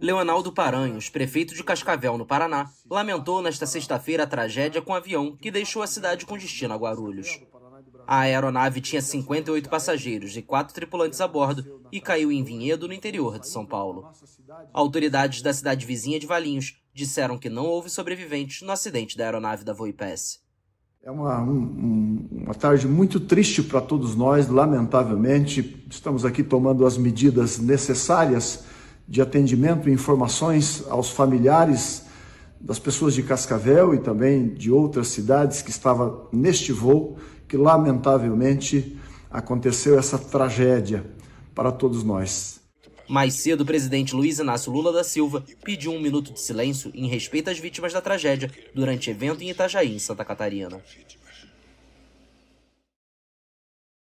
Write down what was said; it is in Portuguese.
Leonardo Paranhos, prefeito de Cascavel, no Paraná, lamentou nesta sexta-feira a tragédia com avião que deixou a cidade com destino a Guarulhos. A aeronave tinha 58 passageiros e quatro tripulantes a bordo e caiu em Vinhedo, no interior de São Paulo. Autoridades da cidade vizinha de Valinhos disseram que não houve sobreviventes no acidente da aeronave da Voipass. É uma, um, uma tarde muito triste para todos nós, lamentavelmente. Estamos aqui tomando as medidas necessárias de atendimento e informações aos familiares das pessoas de Cascavel e também de outras cidades que estava neste voo, que lamentavelmente aconteceu essa tragédia para todos nós. Mais cedo, o presidente Luiz Inácio Lula da Silva pediu um minuto de silêncio em respeito às vítimas da tragédia durante evento em Itajaí, em Santa Catarina.